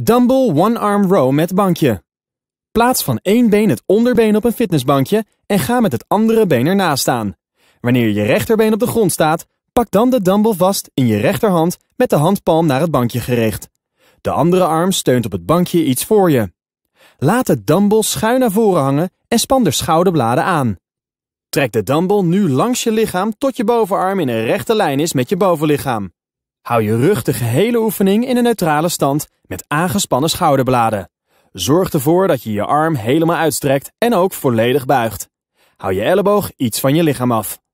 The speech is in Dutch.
Dumble One Arm Row met bankje. Plaats van één been het onderbeen op een fitnessbankje en ga met het andere been ernaast staan. Wanneer je rechterbeen op de grond staat, pak dan de dumbbell vast in je rechterhand met de handpalm naar het bankje gericht. De andere arm steunt op het bankje iets voor je. Laat de dumbbell schuin naar voren hangen en span de schouderbladen aan. Trek de dumbbell nu langs je lichaam tot je bovenarm in een rechte lijn is met je bovenlichaam. Hou je rug de gehele oefening in een neutrale stand met aangespannen schouderbladen. Zorg ervoor dat je je arm helemaal uitstrekt en ook volledig buigt. Hou je elleboog iets van je lichaam af.